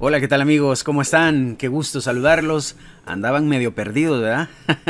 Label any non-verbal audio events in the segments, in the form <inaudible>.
Hola, ¿qué tal amigos? ¿Cómo están? Qué gusto saludarlos. Andaban medio perdidos, ¿verdad? <laughs>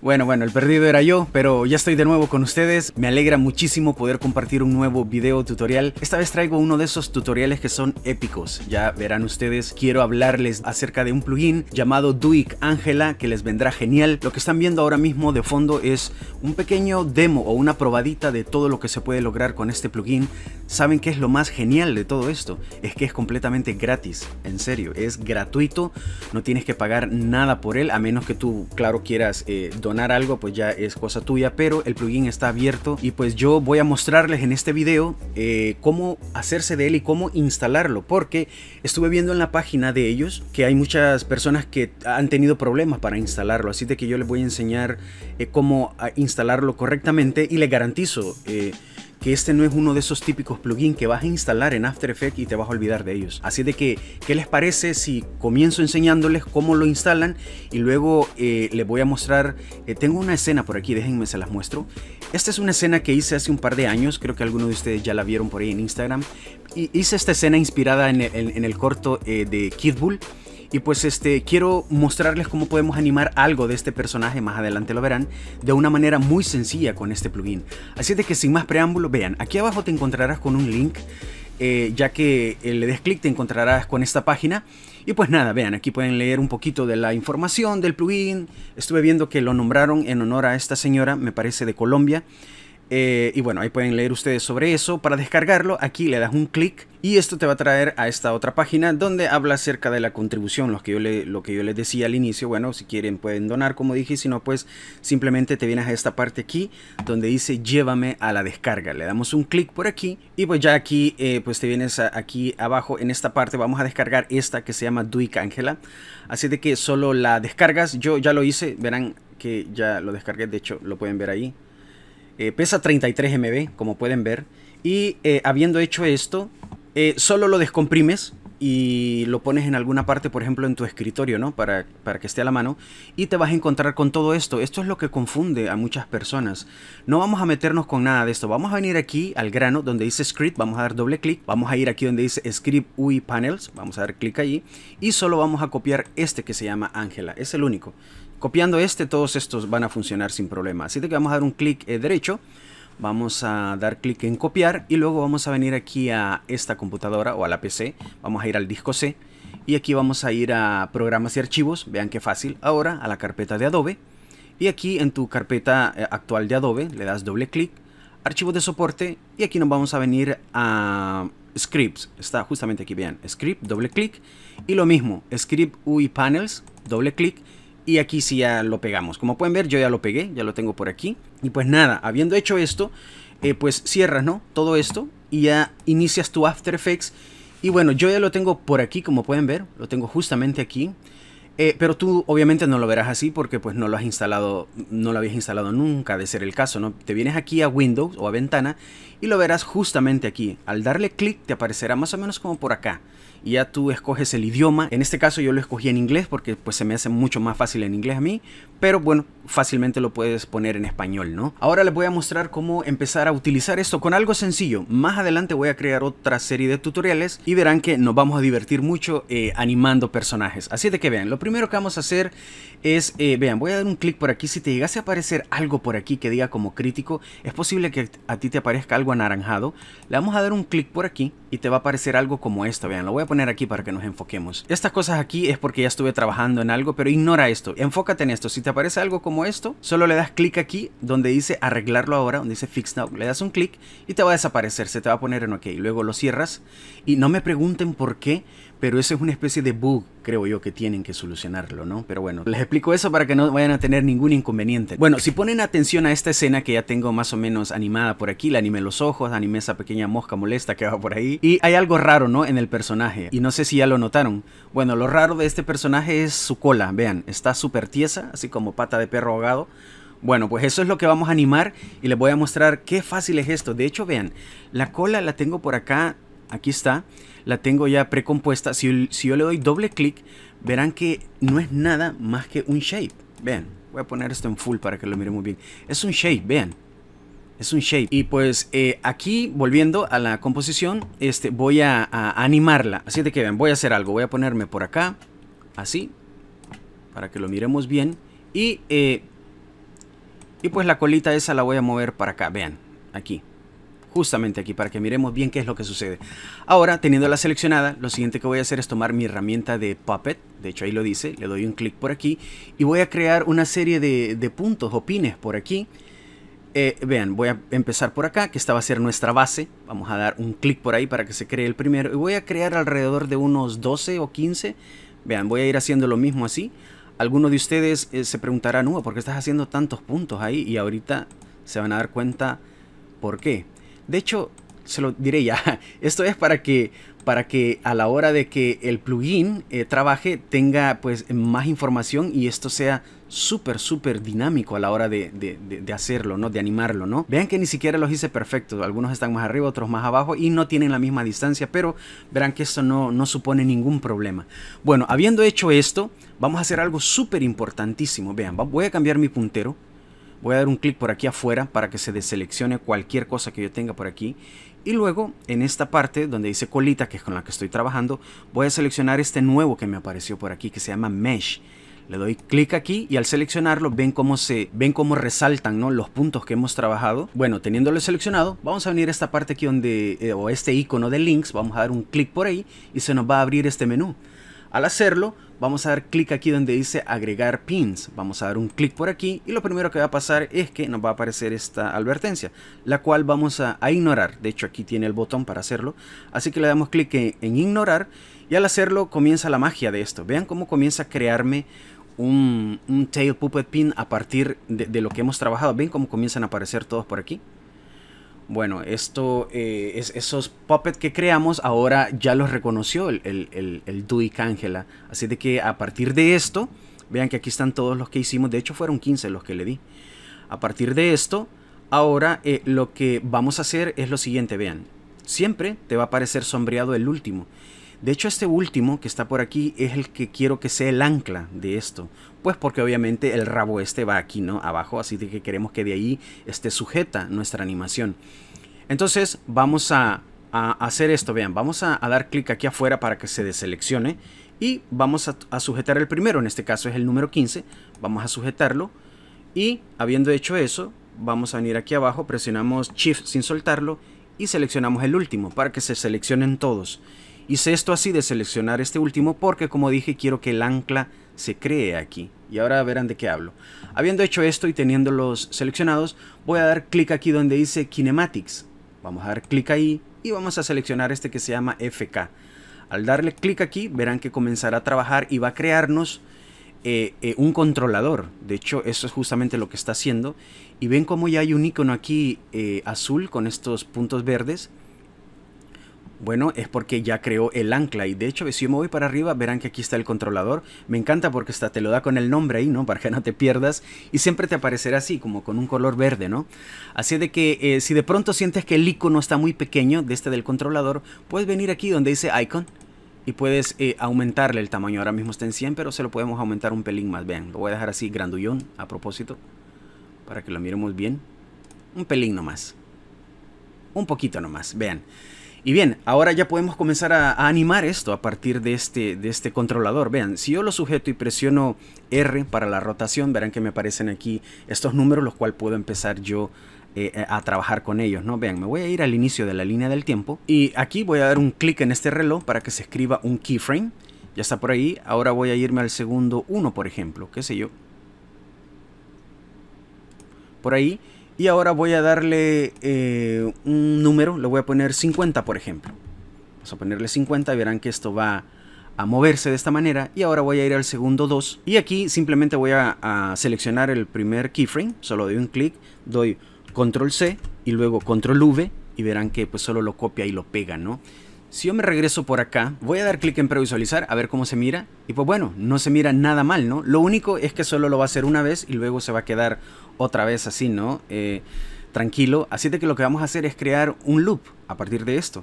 Bueno, bueno, el perdido era yo, pero ya estoy de nuevo con ustedes. Me alegra muchísimo poder compartir un nuevo video tutorial. Esta vez traigo uno de esos tutoriales que son épicos. Ya verán ustedes, quiero hablarles acerca de un plugin llamado Duik Angela que les vendrá genial. Lo que están viendo ahora mismo de fondo es un pequeño demo o una probadita de todo lo que se puede lograr con este plugin. ¿Saben qué es lo más genial de todo esto? Es que es completamente gratis, en serio, es gratuito. No tienes que pagar nada por él, a menos que tú, claro, quieras... Eh, algo pues ya es cosa tuya, pero el plugin está abierto y pues yo voy a mostrarles en este video eh, cómo hacerse de él y cómo instalarlo, porque estuve viendo en la página de ellos que hay muchas personas que han tenido problemas para instalarlo, así de que yo les voy a enseñar eh, cómo ah, instalarlo correctamente y les garantizo... Eh, que este no es uno de esos típicos plugins que vas a instalar en After Effects y te vas a olvidar de ellos. Así de que, ¿qué les parece si comienzo enseñándoles cómo lo instalan y luego eh, les voy a mostrar, eh, tengo una escena por aquí, déjenme se las muestro. Esta es una escena que hice hace un par de años, creo que algunos de ustedes ya la vieron por ahí en Instagram. hice esta escena inspirada en el, corto eh, de Kid Bull. Y pues este, quiero mostrarles cómo podemos animar algo de este personaje, más adelante lo verán, de una manera muy sencilla con este plugin. Así es de que sin más preámbulo, vean, aquí abajo te encontrarás con un link eh, ya que eh, le des clic te encontrarás con esta página. Y pues nada, vean, aquí pueden leer un poquito de la información del plugin. Estuve viendo que lo nombraron en honor a esta señora, me parece de Colombia. Eh, y bueno, ahí pueden leer ustedes sobre eso. Para descargarlo, aquí le das un clic y esto te va a traer a esta otra página donde habla acerca de la contribución, lo que, yo lo que yo les decía al inicio. Bueno, si quieren pueden donar, como dije, si no, pues simplemente te vienes a esta parte aquí donde dice llévame a la descarga. Le damos un clic por aquí y pues ya aquí, eh, pues te vienes aquí abajo en esta parte. Vamos a descargar esta que se llama Duik Angela. Así de que solo la descargas. Yo ya lo hice, verán que ya lo descargué, de hecho lo pueden ver ahí. Eh, pesa 33 MB, como pueden ver. Y eh, habiendo hecho esto, eh, solo lo descomprimes y lo pones en alguna parte, por ejemplo, en tu escritorio, ¿no? Para, para que esté a la mano. Y te vas a encontrar con todo esto. Esto es lo que confunde a muchas personas. No vamos a meternos con nada de esto. Vamos a venir aquí al grano donde dice script. Vamos a dar doble clic. Vamos a ir aquí donde dice script UI panels. Vamos a dar clic allí. Y solo vamos a copiar este que se llama Ángela. Es el único. Copiando este, todos estos van a funcionar sin problema. Así que vamos a dar un clic eh, derecho, vamos a dar clic en copiar y luego vamos a venir aquí a esta computadora o a la PC. Vamos a ir al disco C y aquí vamos a ir a programas y archivos. Vean qué fácil. Ahora a la carpeta de Adobe y aquí en tu carpeta eh, actual de Adobe le das doble clic, archivos de soporte y aquí nos vamos a venir a scripts. Está justamente aquí, vean, script, doble clic y lo mismo, script UI panels, doble clic y aquí sí ya lo pegamos. Como pueden ver, yo ya lo pegué, ya lo tengo por aquí. Y pues nada, habiendo hecho esto, eh, pues cierras, ¿no? Todo esto y ya inicias tu After Effects. Y bueno, yo ya lo tengo por aquí, como pueden ver, lo tengo justamente aquí. Eh, pero tú obviamente no lo verás así porque pues no lo has instalado, no lo habías instalado nunca de ser el caso, ¿no? Te vienes aquí a Windows o a Ventana y lo verás justamente aquí. Al darle clic te aparecerá más o menos como por acá y ya tú escoges el idioma. En este caso yo lo escogí en inglés porque pues se me hace mucho más fácil en inglés a mí, pero bueno, fácilmente lo puedes poner en español, ¿no? Ahora les voy a mostrar cómo empezar a utilizar esto con algo sencillo. Más adelante voy a crear otra serie de tutoriales y verán que nos vamos a divertir mucho eh, animando personajes. Así de que vean, lo primero que vamos a hacer es, eh, vean, voy a dar un clic por aquí. Si te llegase a aparecer algo por aquí que diga como crítico, es posible que a ti te aparezca algo anaranjado, le vamos a dar un clic por aquí y te va a aparecer algo como esto, vean, lo voy a poner aquí para que nos enfoquemos. Estas cosas aquí es porque ya estuve trabajando en algo, pero ignora esto, enfócate en esto, si te aparece algo como esto, solo le das clic aquí donde dice arreglarlo ahora, donde dice fix now, le das un clic y te va a desaparecer, se te va a poner en ok, luego lo cierras y no me pregunten por qué, pero eso es una especie de bug, creo yo, que tienen que solucionarlo, ¿no? Pero bueno, les explico eso para que no vayan a tener ningún inconveniente. Bueno, si ponen atención a esta escena que ya tengo más o menos animada por aquí, le animé los ojos, animé esa pequeña mosca molesta que va por ahí. Y hay algo raro, ¿no? En el personaje. Y no sé si ya lo notaron. Bueno, lo raro de este personaje es su cola. Vean, está súper tiesa, así como pata de perro ahogado. Bueno, pues eso es lo que vamos a animar y les voy a mostrar qué fácil es esto. De hecho, vean, la cola la tengo por acá, aquí está la tengo ya precompuesta. Si, yo le doy doble clic, verán que no es nada más que un shape. Vean, voy a poner esto en full para que lo miremos bien. Es un shape, vean. Es un shape. Y pues eh, aquí, volviendo a la composición, este, voy a, animarla. Así de que vean, voy a hacer algo. Voy a ponerme por acá, así, para que lo miremos bien. Y, eh, y pues la colita esa la voy a mover para acá, vean, aquí justamente aquí para que miremos bien qué es lo que sucede. Ahora, teniendo la seleccionada, lo siguiente que voy a hacer es tomar mi herramienta de Puppet, de hecho ahí lo dice, le doy un clic por aquí y voy a crear una serie de, puntos o pines por aquí. Eh, vean, voy a empezar por acá, que esta va a ser nuestra base. Vamos a dar un clic por ahí para que se cree el primero. Y voy a crear alrededor de unos 12 o 15. Vean, voy a ir haciendo lo mismo así. algunos de ustedes eh, se preguntarán, no, ¿por qué estás haciendo tantos puntos ahí? Y ahorita se van a dar cuenta por qué. De hecho, se lo diré ya. <laughs> Esto es para que, para que a la hora de que el plugin eh, trabaje tenga pues más información y esto sea súper, súper dinámico a la hora de, de, hacerlo, ¿no? De animarlo, ¿no? Vean que ni siquiera los hice perfectos. Algunos están más arriba, otros más abajo y no tienen la misma distancia, pero verán que esto no, no supone ningún problema. Bueno, habiendo hecho esto, vamos a hacer algo súper importantísimo. Vean, voy a cambiar mi puntero Voy a dar un clic por aquí afuera para que se deseleccione cualquier cosa que yo tenga por aquí. Y luego en esta parte donde dice colita, que es con la que estoy trabajando, voy a seleccionar este nuevo que me apareció por aquí que se llama Mesh. Le doy clic aquí y al seleccionarlo ven cómo se ven cómo resaltan los puntos que hemos trabajado. Bueno, teniéndolo seleccionado, vamos a venir a esta parte aquí donde eh, o este icono de links, vamos a dar un clic por ahí y se nos va a abrir este menú. Al hacerlo, vamos a dar clic aquí donde dice agregar pins. Vamos a dar un clic por aquí y lo primero que va a pasar es que nos va a aparecer esta advertencia, la cual vamos a, ignorar. De hecho, aquí tiene el botón para hacerlo. Así que le damos clic en, ignorar y al hacerlo comienza la magia de esto. Vean cómo comienza a crearme un, tail puppet pin a partir de, de lo que hemos trabajado. Ven cómo comienzan a aparecer todos por aquí bueno, esto, eh, es, esos puppets que creamos ahora ya los reconoció el, el, el, Angela. Así de que a partir de esto, vean que aquí están todos los que hicimos, de hecho fueron 15 los que le di. A partir de esto, ahora eh, lo que vamos a hacer es lo siguiente, vean. Siempre te va a aparecer sombreado el último. De hecho, este último que está por aquí es el que quiero que sea el ancla de esto. Pues porque obviamente el rabo este va aquí, ¿no? Abajo, así que queremos que de ahí esté sujeta nuestra animación. Entonces vamos a, hacer esto, vean, vamos a, dar clic aquí afuera para que se deseleccione y vamos a, a sujetar el primero, en este caso es el número 15, vamos a sujetarlo y habiendo hecho eso, vamos a venir aquí abajo, presionamos Shift sin soltarlo y seleccionamos el último para que se seleccionen todos. Hice esto así de seleccionar este último porque como dije quiero que el ancla se cree aquí. Y ahora verán de qué hablo. Habiendo hecho esto y teniéndolos seleccionados, voy a dar clic aquí donde dice Kinematics. Vamos a dar clic ahí y vamos a seleccionar este que se llama FK. Al darle clic aquí verán que comenzará a trabajar y va a crearnos eh, eh, un controlador. De hecho, eso es justamente lo que está haciendo. Y ven como ya hay un icono aquí eh, azul con estos puntos verdes bueno, es porque ya creó el ancla y de hecho si yo me voy para arriba verán que aquí está el controlador. Me encanta porque hasta te lo da con el nombre ahí, ¿no? <laughs> Para que no te pierdas y siempre te aparecerá así, como con un color verde, ¿no? Así de que eh, si de pronto sientes que el icono está muy pequeño de este del controlador, puedes venir aquí donde dice icon y puedes eh, aumentarle el tamaño. Ahora mismo está en 100, pero se lo podemos aumentar un pelín más. Vean, lo voy a dejar así grandullón a propósito para que lo miremos bien. Un pelín nomás. Un poquito nomás, vean. Y bien, ahora ya podemos comenzar a, animar esto a partir de este, de este controlador. Vean, si yo lo sujeto y presiono R para la rotación, verán que me aparecen aquí estos números, los cuales puedo empezar yo eh, a trabajar con ellos, ¿no? Vean, me voy a ir al inicio de la línea del tiempo y aquí voy a dar un clic en este reloj para que se escriba un keyframe. Ya está por ahí. Ahora voy a irme al segundo 1, por ejemplo, qué sé yo. Por ahí y ahora voy a darle eh, un número, le voy a poner 50 por ejemplo. Vamos a ponerle 50 y verán que esto va a moverse de esta manera. Y ahora voy a ir al segundo 2. Y aquí simplemente voy a, a seleccionar el primer keyframe. Solo doy un clic, doy control C y luego control V. Y verán que pues solo lo copia y lo pega, ¿no? Si yo me regreso por acá, voy a dar clic en previsualizar a ver cómo se mira. Y pues bueno, no se mira nada mal, ¿no? Lo único es que solo lo va a hacer una vez y luego se va a quedar otra vez así, ¿no? Eh, tranquilo. Así de que lo que vamos a hacer es crear un loop a partir de esto.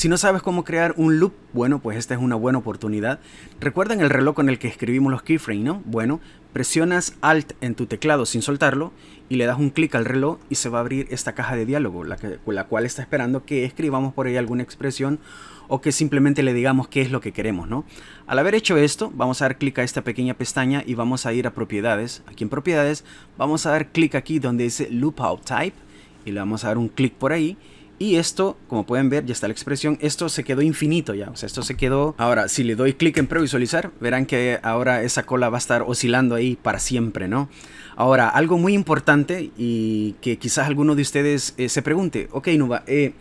Si no sabes cómo crear un loop, bueno, pues esta es una buena oportunidad. Recuerdan el reloj con el que escribimos los keyframes, ¿no? Bueno, presionas Alt en tu teclado sin soltarlo y le das un clic al reloj y se va a abrir esta caja de diálogo, la, la cual está esperando que escribamos por ahí alguna expresión o que simplemente le digamos qué es lo que queremos, ¿no? Al haber hecho esto, vamos a dar clic a esta pequeña pestaña y vamos a ir a propiedades. Aquí en propiedades vamos a dar clic aquí donde dice Loop Out Type y le vamos a dar un clic por ahí y esto, como pueden ver, ya está la expresión, esto se quedó infinito ya, o sea, esto se quedó... Ahora, si le doy clic en previsualizar, verán que ahora esa cola va a estar oscilando ahí para siempre, ¿no? Ahora, algo muy importante y que quizás alguno de ustedes eh, se pregunte, ok, Nuba, eh,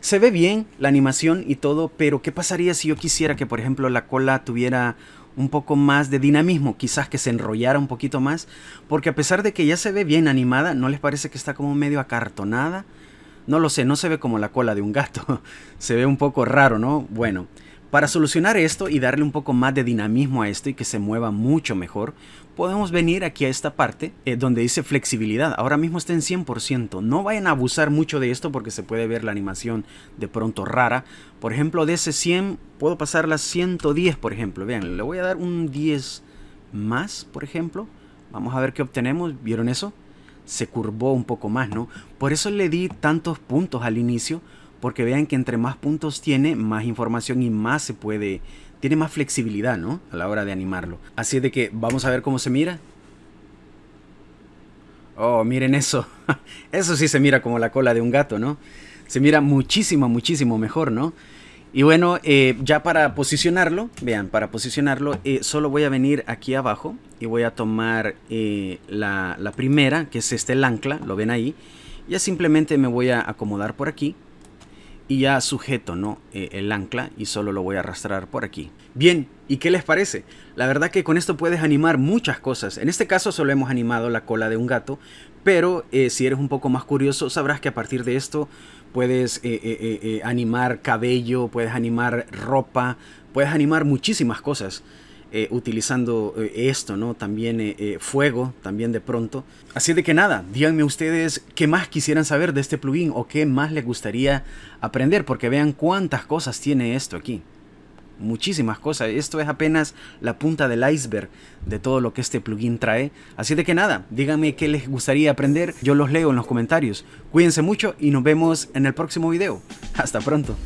se ve bien la animación y todo, pero ¿qué pasaría si yo quisiera que, por ejemplo, la cola tuviera un poco más de dinamismo, quizás que se enrollara un poquito más? Porque a pesar de que ya se ve bien animada, ¿no les parece que está como medio acartonada? No lo sé, no se ve como la cola de un gato. <laughs> se ve un poco raro, ¿no? Bueno, para solucionar esto y darle un poco más de dinamismo a esto y que se mueva mucho mejor, podemos venir aquí a esta parte eh, donde dice flexibilidad. Ahora mismo está en 100%. No vayan a abusar mucho de esto porque se puede ver la animación de pronto rara. Por ejemplo, de ese 100 puedo pasarla a 110, por ejemplo. Vean, le voy a dar un 10 más, por ejemplo. Vamos a ver qué obtenemos. ¿Vieron eso? se curvó un poco más, ¿no? Por eso le di tantos puntos al inicio, porque vean que entre más puntos tiene, más información y más se puede, tiene más flexibilidad, ¿no? A la hora de animarlo. Así de que vamos a ver cómo se mira. Oh, miren eso. <laughs> Eso sí se mira como la cola de un gato, ¿no? Se mira muchísimo, muchísimo mejor, ¿no? Y bueno, eh, ya para posicionarlo, vean, para posicionarlo, eh, solo voy a venir aquí abajo y voy a tomar eh, la, primera, que es este, el ancla, lo ven ahí. Ya simplemente me voy a acomodar por aquí y ya sujeto ¿no? Eh, el ancla y solo lo voy a arrastrar por aquí. Bien, ¿y qué les parece? La verdad que con esto puedes animar muchas cosas. En este caso solo hemos animado la cola de un gato, pero eh, si eres un poco más curioso sabrás que a partir de esto puedes eh, animar cabello, puedes animar ropa, puedes animar muchísimas cosas. Eh, utilizando eh, esto, ¿no? También eh, fuego, también de pronto. Así de que nada, díganme ustedes qué más quisieran saber de este plugin o qué más les gustaría aprender, porque vean cuántas cosas tiene esto aquí. Muchísimas cosas, esto es apenas la punta del iceberg de todo lo que este plugin trae. Así de que nada, díganme qué les gustaría aprender, yo los leo en los comentarios. Cuídense mucho y nos vemos en el próximo video. Hasta pronto.